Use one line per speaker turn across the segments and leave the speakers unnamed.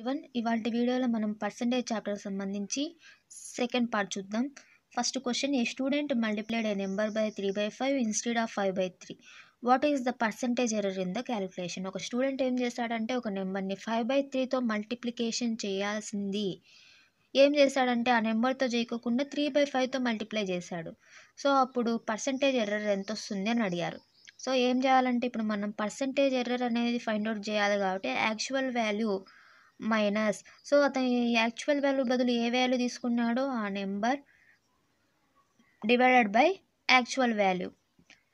ఇవన్ ఇవాంటి వీడియోలో మనం పర్సంటేజ్ చాప్టర్ సంబంధించి సెకండ్ పార్ట్ చూద్దాం first question a student multiplied a number by three by five instead of five by three what is the percentage error in the calculation ఒక student ఏం చేస్తాడంటే ఒక నెంబర్ని ఫైవ్ బై త్రీతో మల్టిప్లికేషన్ చేయాల్సింది ఏం చేశాడంటే ఆ నెంబర్తో చేయకోకుండా త్రీ బై ఫైవ్తో మల్టిప్లై చేశాడు సో అప్పుడు పర్సంటేజ్ ఎర్రర్ ఎంత వస్తుంది అని అడిగారు సో ఏం చేయాలంటే ఇప్పుడు మనం పర్సంటేజ్ ఎర్రర్ అనేది ఫైండ్ అవుట్ చేయాలి కాబట్టి యాక్చువల్ వాల్యూ మైనస్ సో అతను యాక్చువల్ వాల్యూ బదులు ఏ వాల్యూ తీసుకున్నాడో ఆ number divided by actual value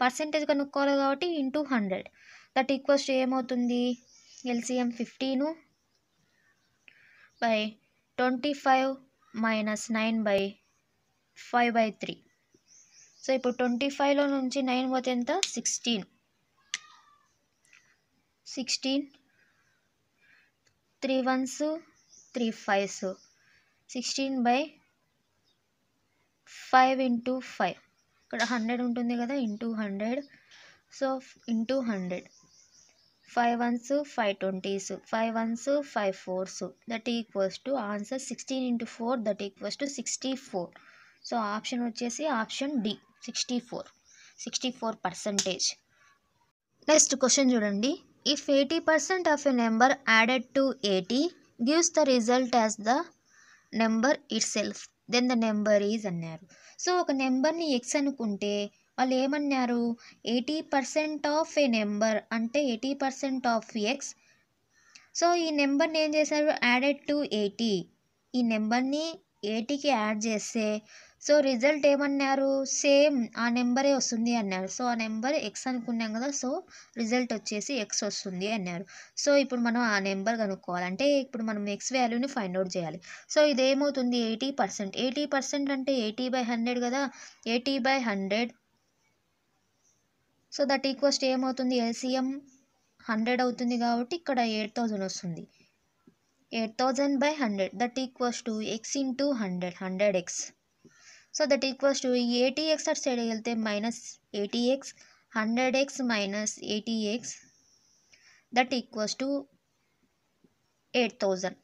percentage కనుక్కోవాలి కాబట్టి ఇంటూ హండ్రెడ్ దట్ ఈక్వల్స్ ఏమవుతుంది LCM fifteen by twenty five minus nine by five by three so ఇప్పుడు ట్వంటీ ఫైవ్లో నుంచి నైన్ పోతే ఎంత sixteen sixteen three ones three fives sixteen by five into five ఇక్కడ hundred ఉంటుంది కదా into hundred so into hundred five ones five twenties five ones five fours that equals to answer sixteen into four that equals to sixty four so option వచ్చేసి option D sixty four sixty four percentage next question చూడండి if eighty percent of a number added to eighty gives the result as the number itself then the number is అన్నారు so ఒక నెంబర్ని x అనుకుంటే వాళ్ళు ఏమన్నారు eighty percent of a number అంటే eighty percent of x so ఈ నెంబర్ని ఏం చేశారు యాడెడ్ టు ఎయిటీ ఈ నెంబర్ని ఎయిటీకి యాడ్ చేస్తే సో రిజల్ట్ ఏమన్నారు సేమ్ ఆ నెంబరే వస్తుంది అన్నారు సో ఆ నెంబర్ ఎక్స్ అనుకున్నాం కదా సో రిజల్ట్ వచ్చేసి ఎక్స్ వస్తుంది అన్నారు సో ఇప్పుడు మనం ఆ నెంబర్ కనుక్కోవాలి అంటే ఇప్పుడు మనం ఎక్స్ వాల్యూని ఫైండ్ అవుట్ చేయాలి సో ఇది ఏమవుతుంది ఎయిటీ పర్సెంట్ ఎయిటీ పర్సెంట్ అంటే ఎయిటీ బై హండ్రెడ్ కదా eighty by hundred so that equals ఏమవుతుంది ఎల్సిఎం హండ్రెడ్ అవుతుంది కాబట్టి ఇక్కడ ఎయిట్ థౌజండ్ వస్తుంది eight thousand by hundred that equals to X into hundred hundred X so that equals to eighty X అటు side వెళ్తే minus eighty X hundred X minus eighty X that equals to eight thousand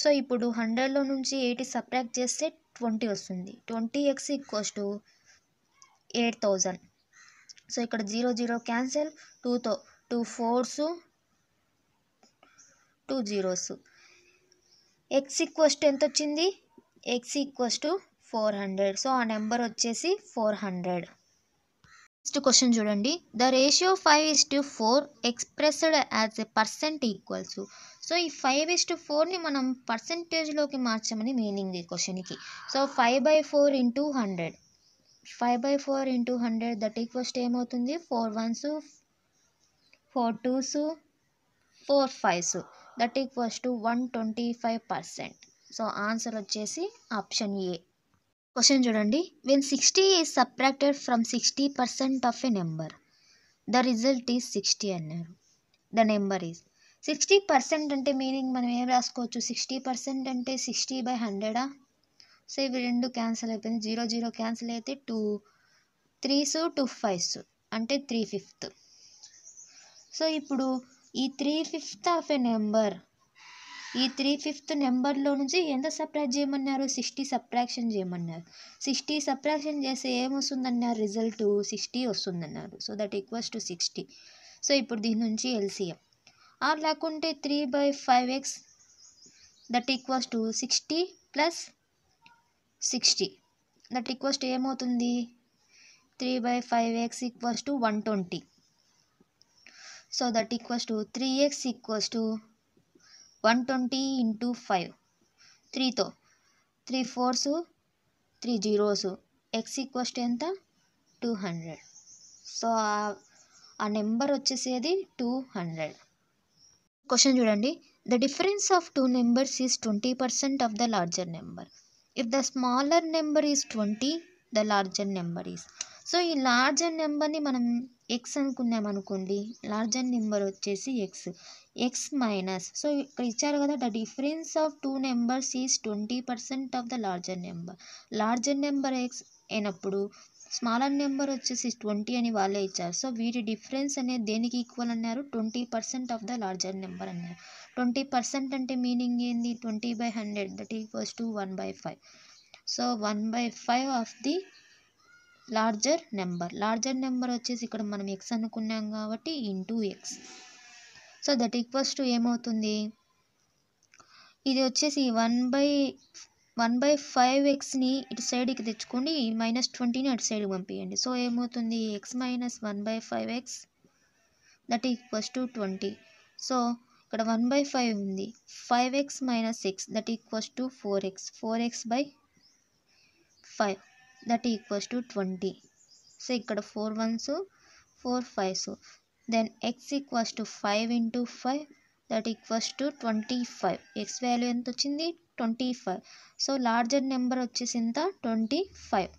so ఇప్పుడు హండ్రెడ్లో నుంచి eighty subtract చేస్తే twenty వస్తుంది twenty X equals to eight thousand so ఇక్కడ zero zero cancel two two fours two zeros X equals to ఎంత వచ్చింది X equals to four hundred so ఆ number వచ్చేసి ఫోర్ హండ్రెడ్ నెక్స్ట్ క్వశ్చన్ చూడండి the ratio five is to four expressed as a percent equals so ఈ five is to ఫోర్ని మనం పర్సెంటేజ్లోకి మార్చమని మీనింగ్ ఈ క్వశ్చన్కి so five by four into hundred five by four into hundred that equals to ఏమవుతుంది four ones four twos four fives that equals to one twenty five percent so answer వచ్చేసి option A question చూడండి when sixty is subtracted from sixty percent of a number the result is sixty అన్నారు the number is sixty percent అంటే meaning మనం ఏం రాసుకోవచ్చు sixty percent అంటే sixty by హండ్రెడా so ఇవి రెండు క్యాన్సిల్ అయిపోయింది జీరో జీరో క్యాన్సిల్ అయితే టూ త్రీస్ టూ ఫైవ్స్ అంటే త్రీ ఫిఫ్త్ సో ఇప్పుడు ఈ three fifth of a number ఈ త్రీ ఫిఫ్త్ నెంబర్లో నుంచి ఎంత సప్రాక్ట్ చేయమన్నారు సిక్స్టీ సప్రాక్షన్ చేయమన్నారు సిక్స్టీ సప్రాక్షన్ చేస్తే ఏమొస్తుందన్నారు రిజల్ట్ సిక్స్టీ వస్తుందన్నారు so that equals to sixty so ఇప్పుడు దీని నుంచి ఎల్సిఎం ఆర్ లేకుంటే three by five X that equals to sixty plus sixty that equals to ఏమవుతుంది three by five X equals to one twenty so that equals to three X equals to one twenty into five త్రీతో three fours three zeros X equals ఎంత two hundred so ఆ number వచ్చేసేది two hundred question చూడండి the difference of two numbers is twenty percent of the larger number if the smaller number is twenty the larger number is so ఈ larger నెంబర్ని మనం x అనుకున్నాం అనుకోండి larger number వచ్చేసి x x minus so ఇక్కడ ఇచ్చారు కదా the difference of two numbers is twenty percent of the larger number larger number x అయినప్పుడు స్మాలర్ నెంబర్ వచ్చేసి ట్వంటీ అని వాళ్ళే ఇచ్చారు సో వీటి డిఫరెన్స్ అనేది దేనికి ఈక్వల్ అన్నారు twenty percent of the larger number అన్నారు ట్వంటీ పర్సెంట్ అంటే మీనింగ్ ఏంది twenty by hundred that equals to one by five so one by five of the larger number larger number వచ్చేసి ఇక్కడ మనం ఎక్స్ అనుకున్నాం కాబట్టి into x so that equals to ఏమవుతుంది ఇది వచ్చేసి one by one by five ఎక్స్ని ఇటు సైడ్కి తెచ్చుకోండి మైనస్ ట్వంటీని అటు సైడ్కి పంపించండి సో ఏమవుతుంది x minus one by five X that equals to twenty so ఇక్కడ వన్ బై ఫైవ్ ఉంది five x minus six that equals to four x four x by five that equals to twenty so ఇక్కడ four ones four fives then x equals to five into five that equals to twenty five x value ఎంత వచ్చింది twenty five so larger number వచ్చేసి ఎంత twenty five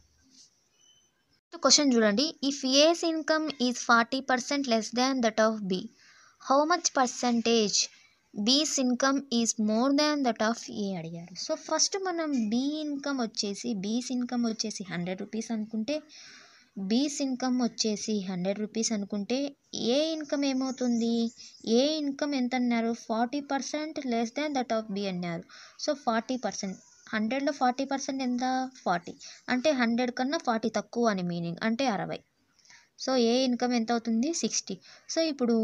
question చూడండి if A's income is forty percent less than that of B how much percentage B's income is more than that of A అడిగారు so first మనం B income వచ్చేసి B's income వచ్చేసి hundred rupees అనుకుంటే బీస్ income వచ్చేసి hundred rupees అనుకుంటే ఏ income ఏమవుతుంది ఏ income ఎంత అన్నారు forty percent less than that of B అన్నారు సో ఫార్టీ పర్సెంట్ హండ్రెడ్లో ఫార్టీ పర్సెంట్ ఎంత ఫార్టీ అంటే హండ్రెడ్ కన్నా ఫార్టీ తక్కువ అని మీనింగ్ అంటే అరవై సో ఏ ఇన్కమ్ ఎంత అవుతుంది సిక్స్టీ సో ఇప్పుడు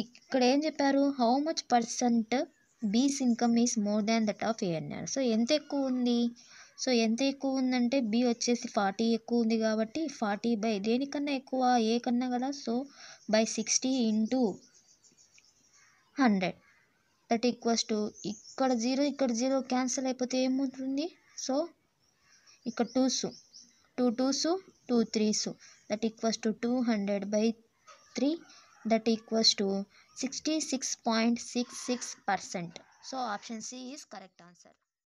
ఇక్కడ ఏం చెప్పారు how much percent B's income is more than that of A అన్నారు సో ఎంత ఎక్కువ ఉంది సో ఎంత ఎక్కువ ఉందంటే బి వచ్చేసి ఫార్టీ ఎక్కువ ఉంది కాబట్టి ఫార్టీ బై దేనికన్నా ఎక్కువ ఏ కన్నా కదా so by sixty into hundred that equals to ఇక్కడ జీరో ఇక్కడ జీరో క్యాన్సిల్ అయిపోతే ఏముంటుంది సో ఇక్కడ twos two twos two threes that equals to two hundred by three that equals to 66.66%. So option C is correct answer.